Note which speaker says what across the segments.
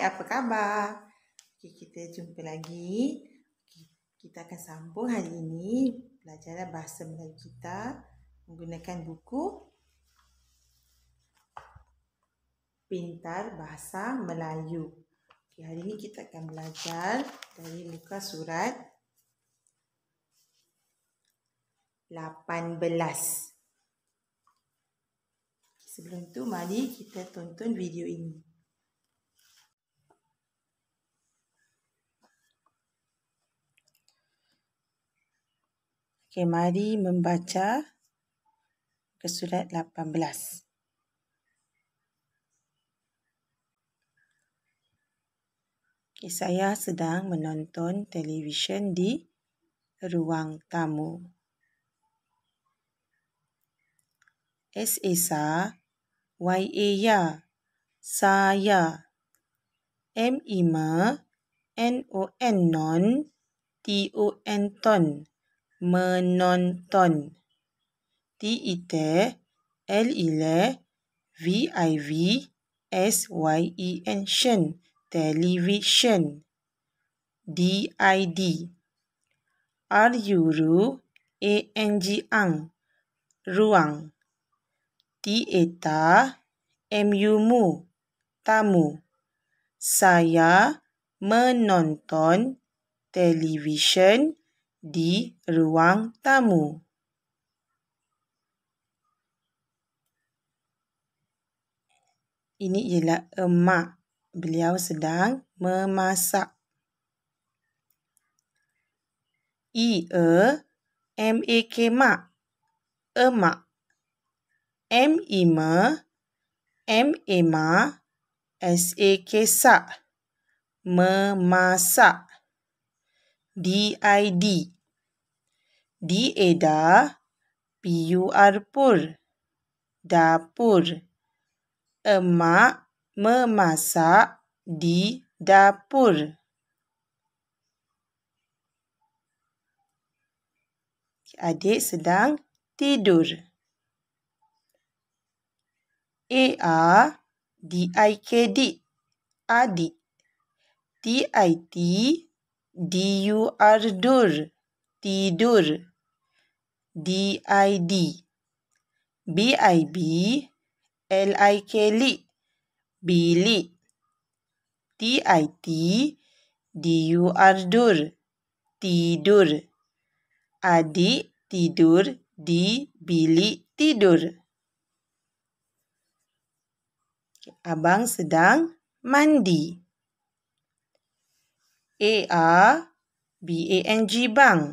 Speaker 1: apa khabar? Okay, kita jumpa lagi. Okay, kita akan sambung hari ini pelajaran bahasa Melayu kita menggunakan buku Pintar Bahasa Melayu. Okay, hari ini kita akan belajar dari muka surat 18. Sebelum tu mari kita tonton video ini. Okey, mari membaca ke surat 18. Okay, saya sedang menonton televisyen di ruang tamu. S E S A Y A Y A S A Y A M I M A e, N O N N O N T O N T O N menonton. T I T L I L V I V S Y E N T I O N television D I D R U R U A N G ang ruang T E T A M U M U tamu saya menonton television di ruang tamu. Ini ialah emak. Beliau sedang memasak. I E M A K mak. Emak. M I M M E M A S A K sak. Memasak. D-I-D. D-A-D-A, e P-U-R, pur. Dapur. Emak memasak di dapur. Adik sedang tidur. E A D I K D. Adik. D I T D-U-R, dur, tidur. D-I-D. B-I-B, L-I-K, lik, bilik. T-I-T, D-U-R, dur, tidur. adi tidur di bili tidur. Abang sedang mandi. A A B A N G bang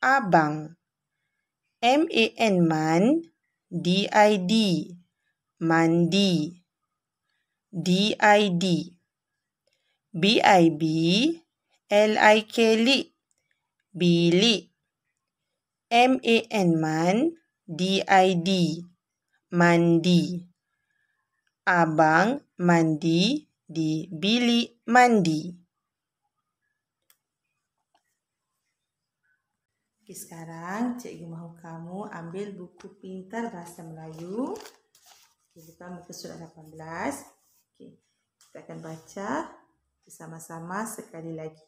Speaker 1: abang M A N man D I D mandi D I D B I B L I K li bili M A N man D I D mandi abang mandi di bili mandi Okay, sekarang cikgu mahu kamu ambil buku pintar bahasa Melayu. Okay, buka muka surat 18. Okay, kita akan baca bersama-sama sekali lagi.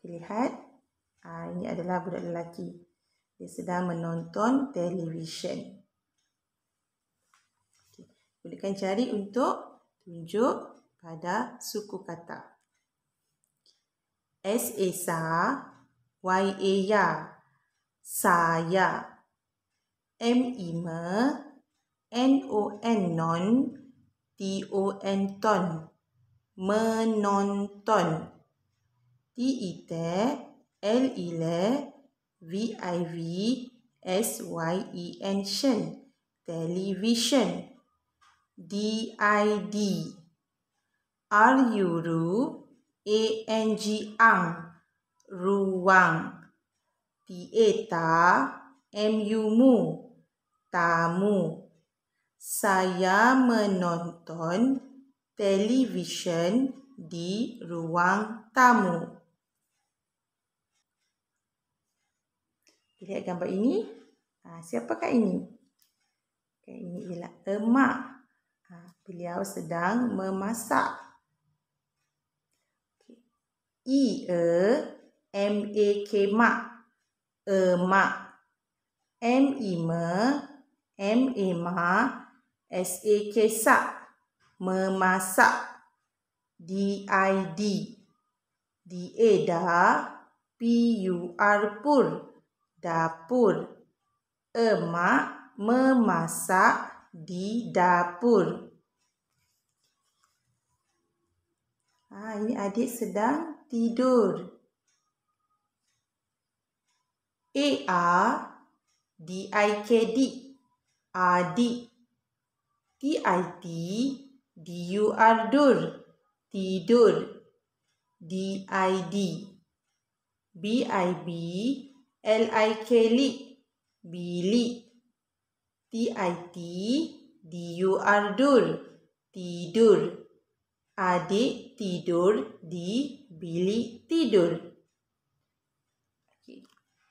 Speaker 1: Okay, lihat. Uh, ini adalah budak lelaki. Dia sedang menonton televisyen. Okay. Gunakan cari untuk tunjuk pada suku kata. S-A-S-A-Y-A-Y-A. Okay saya M I M N O N non T O N ton menonton T I T L I L V I V S Y E N shen television D I D R U R U A N G ang ruang T A ta, M U mu, tamu. Saya menonton televisyen di ruang tamu. Lihat gambar ini. Ha, siapakah ini? Ini ialah emak. Ha, beliau sedang memasak. I E M A K mak. Ema. M ima, M ema, S a kesak, memasak. D i d, D a da, P u r pur, dapur. Ema memasak di dapur. Ah, ini adik sedang tidur. A R D I K D Adi T I T D U R Dur Tidur D I D B I B L I K L I Bili T I T D U R Dur Tidur Adik tidur di bilik tidur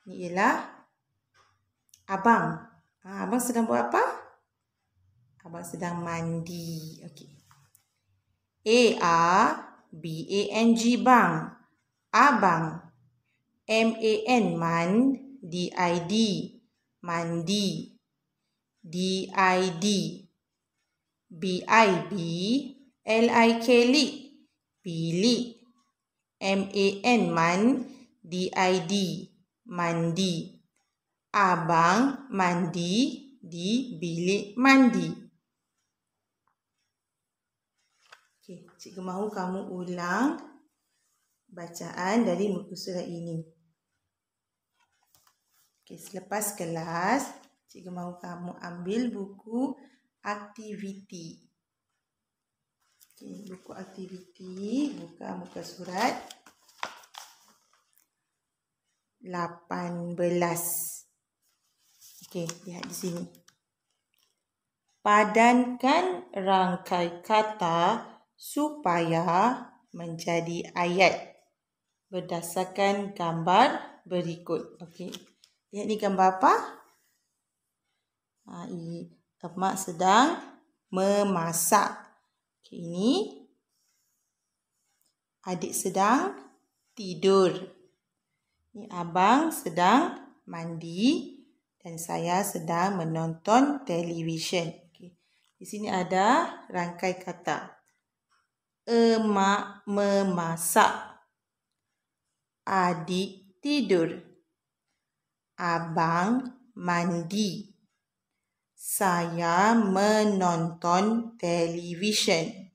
Speaker 1: ni ialah abang. Ha, abang sedang buat apa? Abang sedang mandi. Okey. A A B A N G bang. Abang. M A N man D I D mandi. D I D. B I B L I K li pilih, M A N man D I D mandi. Abang mandi di bilik mandi. Okey, cikgu mahu kamu ulang bacaan dari muka surat ini. Okey, selepas kelas, cikgu mahu kamu ambil buku aktiviti. Okey, buku aktiviti, buka muka surat 3. 18. Okey, lihat di sini. Padankan rangkai kata supaya menjadi ayat berdasarkan gambar berikut. Okey. Lihat ni gambar apa? Ha, sedang memasak. Okey, ini adik sedang tidur. Ni abang sedang mandi dan saya sedang menonton televisyen. Okay. Di sini ada rangkai kata. Emak memasak. Adik tidur. Abang mandi. Saya menonton televisyen.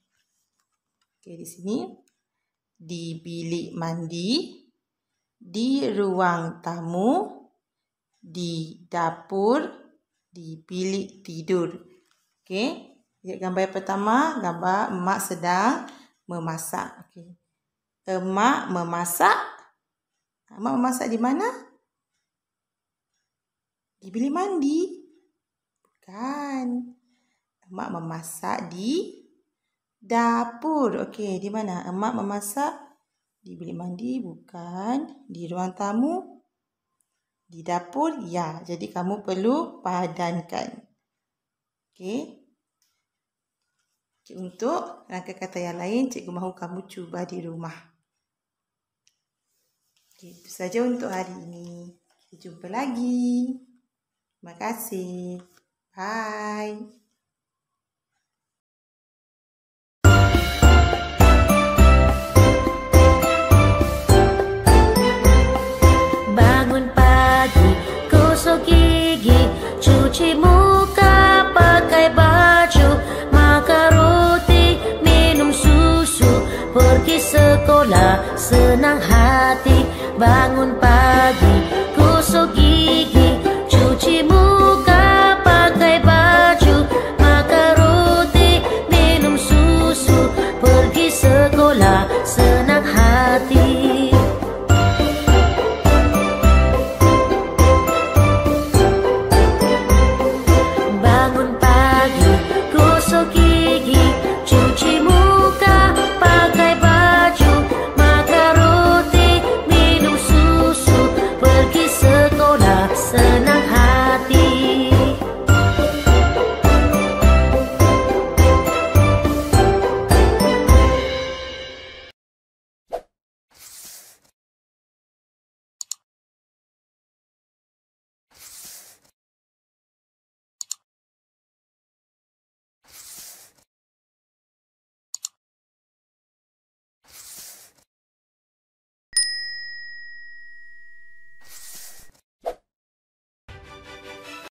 Speaker 1: Okay, di sini. Di bilik mandi. Mandi di ruang tamu, di dapur, di bilik tidur. Okey. Gambar pertama, gambar emak sedang memasak. Okey. Emak memasak. Emak memasak di mana? Di bilik mandi. Bukan. Emak memasak di dapur. Okey, di mana? Emak memasak di bilik mandi? Bukan. Di ruang tamu? Di dapur? Ya. Jadi kamu perlu padankan. Okey. Untuk rangka kata yang lain, cikgu mahu kamu cuba di rumah. Okey, itu saja untuk hari ini. Kita jumpa lagi. Terima kasih. Bye.